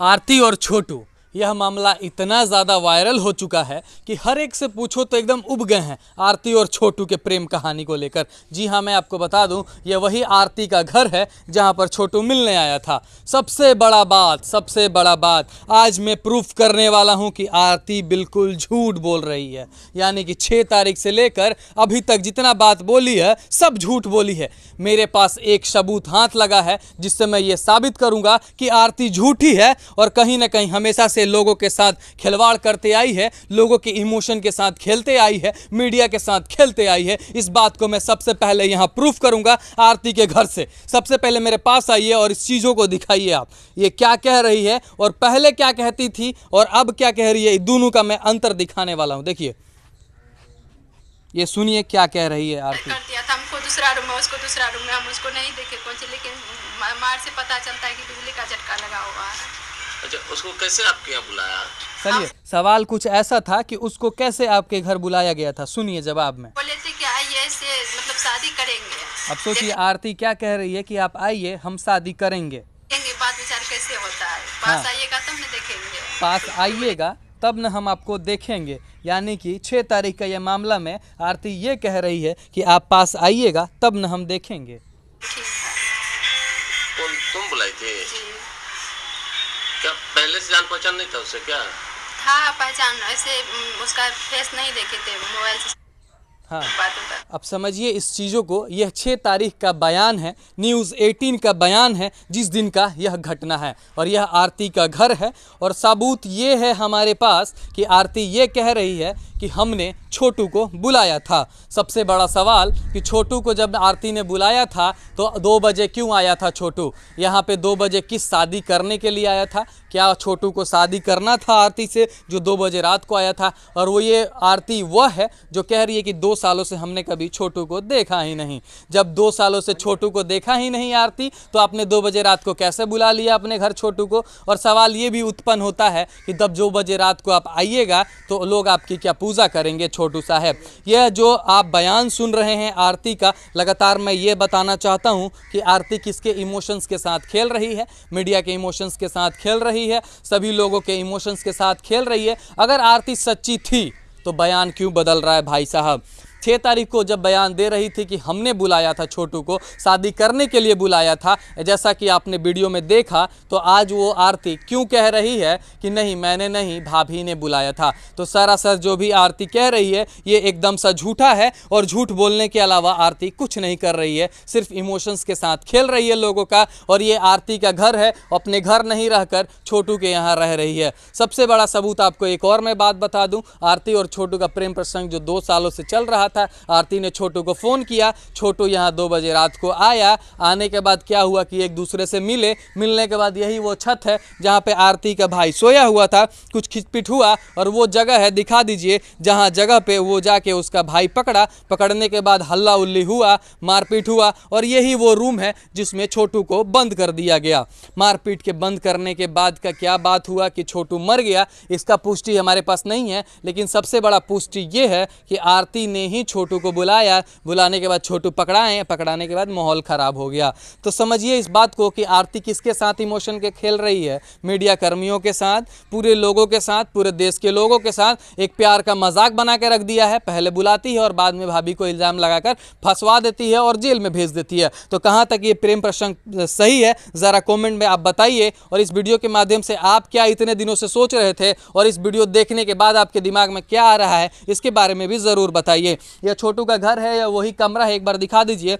आरती और छोटू यह मामला इतना ज़्यादा वायरल हो चुका है कि हर एक से पूछो तो एकदम उब गए हैं आरती और छोटू के प्रेम कहानी को लेकर जी हाँ मैं आपको बता दूं यह वही आरती का घर है जहां पर छोटू मिलने आया था सबसे बड़ा बात सबसे बड़ा बात आज मैं प्रूफ करने वाला हूं कि आरती बिल्कुल झूठ बोल रही है यानी कि छः तारीख से लेकर अभी तक जितना बात बोली है सब झूठ बोली है मेरे पास एक सबूत हाथ लगा है जिससे मैं ये साबित करूँगा कि आरती झूठी है और कहीं ना कहीं हमेशा से से लोगों के साथ खिलवाड़ करते आई है लोगों के इमोशन के साथ खेलते आई है मीडिया के साथ खेलते आई है इस बात को मैं सबसे पहले यहाँ प्रूफ करूँगा आरती के घर से सबसे पहले मेरे पास आइए और इस चीज़ों को दिखाइए आप ये क्या कह रही है और पहले क्या कहती थी और अब क्या कह रही है दोनों का मैं अंतर दिखाने वाला हूँ देखिए ये सुनिए क्या कह रही है आरती कर दिया था हमको दूसरा रूम में उसको दूसरा रूम में हम उसको नहीं देखे पहुंचे लेकिन मार से पता चलता है कि बिजली का झटका लगा हुआ है अच्छा उसको कैसे आपके यहाँ बुलाया चलिए सवाल कुछ ऐसा था कि उसको कैसे आपके घर बुलाया गया था सुनिए जवाब में बोले थे कि आइए ऐसे मतलब शादी करेंगे अब सोचिए आरती क्या कह रही है कि आप आइए हम शादी करेंगे बात विचार कैसे होता है हाँ। पास आइएगा तब न देखेंगे पास आइएगा तब न हम आपको देखेंगे यानी कि छः तारीख का यह मामला में आरती ये कह रही है कि आप पास आइएगा तब न हम देखेंगे क्या पहले से जान पहचान नहीं था उससे क्या था पहचान ऐसे उसका फेस नहीं देखे थे मोबाइल से हाँ अब समझिए इस चीज़ों को यह छः तारीख का बयान है न्यूज़ एटीन का बयान है जिस दिन का यह घटना है और यह आरती का घर है और सबूत ये है हमारे पास कि आरती ये कह रही है कि हमने छोटू को बुलाया था सबसे बड़ा सवाल कि छोटू को जब आरती ने बुलाया था तो दो बजे क्यों आया था छोटू यहाँ पे दो बजे किस शादी करने के लिए आया था क्या छोटू को शादी करना था आरती से जो दो बजे रात को आया था और वो ये आरती वह है जो कह रही है कि दो सालों से हमने कभी छोटू को देखा ही नहीं जब दो सालों से छोटू को देखा ही नहीं आरती तो आपने दो बजे रात को कैसे बुला लिया अपने घर छोटू को और सवाल ये भी उत्पन्न होता है कि जब दो बजे रात को आप आइएगा तो लोग आपकी क्या पूजा पूजा करेंगे छोटू साहब यह जो आप बयान सुन रहे हैं आरती का लगातार मैं ये बताना चाहता हूँ कि आरती किसके इमोशंस के साथ खेल रही है मीडिया के इमोशंस के साथ खेल रही है सभी लोगों के इमोशंस के साथ खेल रही है अगर आरती सच्ची थी तो बयान क्यों बदल रहा है भाई साहब छः तारीख को जब बयान दे रही थी कि हमने बुलाया था छोटू को शादी करने के लिए बुलाया था जैसा कि आपने वीडियो में देखा तो आज वो आरती क्यों कह रही है कि नहीं मैंने नहीं भाभी ने बुलाया था तो सरासर जो भी आरती कह रही है ये एकदम सा झूठा है और झूठ बोलने के अलावा आरती कुछ नहीं कर रही है सिर्फ इमोशंस के साथ खेल रही है लोगों का और ये आरती का घर है अपने घर नहीं रहकर छोटू के यहाँ रह रही है सबसे बड़ा सबूत आपको एक और मैं बात बता दूं आरती और छोटू का प्रेम प्रसंग जो दो सालों से चल रहा था आरती ने छोटू को फ़ोन किया छोटू यहाँ दो बजे रात को आया आने के बाद क्या हुआ कि एक दूसरे से मिले मिलने के बाद यही वो छत है जहाँ पे आरती का भाई सोया हुआ था कुछ खिचपिट हुआ और वो जगह है दिखा दीजिए जहाँ जगह पे वो जाके उसका भाई पकड़ा पकड़ने के बाद हल्ला उल्ली हुआ मारपीट हुआ और यही वो रूम है जिसमें छोटू को बंद कर दिया गया मारपीट के बंद करने के बाद का क्या बात हुआ कि छोटू मर गया इसका पुष्टि हमारे पास नहीं है लेकिन सबसे बड़ा पुष्टि ये है कि आरती ने ही छोटू को बुलाया बुलाने के बाद छोटू पकड़ाएं पकड़ाने के बाद माहौल ख़राब हो गया तो समझिए इस बात को कि आरती किसके साथ इमोशन के खेल रही है मीडिया कर्मियों के साथ पूरे लोगों के साथ पूरे देश के लोगों के साथ एक प्यार का मजाक बना के रख दिया है पहले बुलाती है और बाद में भाभी को इल्ज़ाम लगाकर फंसवा देती है और जेल में भेज देती है तो कहाँ तक ये प्रेम प्रसंग सही है ज़रा कॉमेंट में आप बताइए और इस वीडियो के माध्यम से आप क्या इतने दिनों से सोच रहे थे और इस वीडियो देखने के बाद आपके दिमाग में क्या आ रहा है इसके बारे में भी ज़रूर बताइए या छोटू का घर है या वही कमरा है एक बार दिखा दीजिए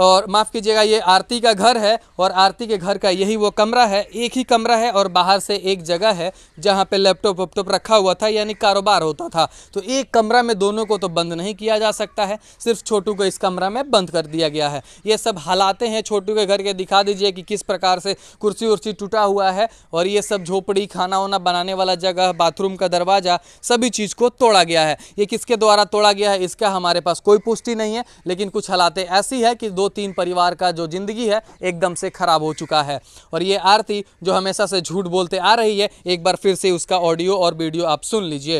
और माफ़ कीजिएगा ये आरती का घर है और आरती के घर का यही वो कमरा है एक ही कमरा है और बाहर से एक जगह है जहाँ पे लैपटॉप वैपटॉप रखा हुआ था यानी कारोबार होता था तो एक कमरा में दोनों को तो बंद नहीं किया जा सकता है सिर्फ छोटू को इस कमरा में बंद कर दिया गया है ये सब हालातें हैं छोटू के घर के दिखा दीजिए कि किस प्रकार से कुर्सी वर्सी टूटा हुआ है और ये सब झोपड़ी खाना वाना बनाने वाला जगह बाथरूम का दरवाज़ा सभी चीज़ को तोड़ा गया है ये किसके द्वारा तोड़ा गया है इसका हमारे पास कोई पुष्टि नहीं है लेकिन कुछ हालातें ऐसी है कि दो तीन परिवार का जो ज़िंदगी है एकदम से ख़राब हो चुका है और ये आरती जो हमेशा से झूठ बोलते आ रही है एक बार फिर से उसका ऑडियो और वीडियो आप सुन लीजिए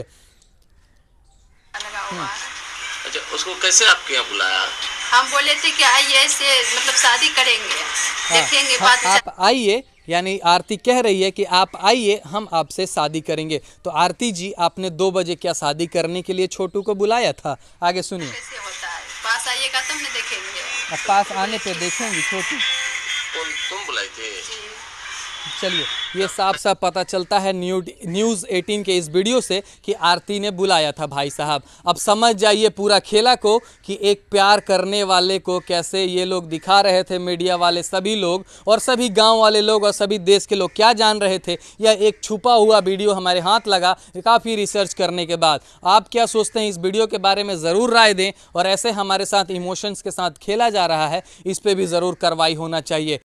हम्म। अच्छा उसको कैसे आपके यहाँ बुलाया हम बोले थे कि आइए ऐसे मतलब शादी करेंगे हाँ, देखेंगे हाँ, बात आप आइए यानी आरती कह रही है कि आप आइए हम आपसे शादी करेंगे तो आरती जी आपने दो बजे क्या शादी करने के लिए छोटू को बुलाया था आगे सुनिए पास आइएगा तब पास आने पे देखेंगे छोटी कौन तुम बुलाए थे चलिए ये साफ साफ पता चलता है न्यू न्यूज़ 18 के इस वीडियो से कि आरती ने बुलाया था भाई साहब अब समझ जाइए पूरा खेला को कि एक प्यार करने वाले को कैसे ये लोग दिखा रहे थे मीडिया वाले सभी लोग और सभी गांव वाले लोग और सभी देश के लोग क्या जान रहे थे यह एक छुपा हुआ वीडियो हमारे हाथ लगा काफ़ी रिसर्च करने के बाद आप क्या सोचते हैं इस वीडियो के बारे में ज़रूर राय दें और ऐसे हमारे साथ इमोशंस के साथ खेला जा रहा है इस पर भी ज़रूर कार्रवाई होना चाहिए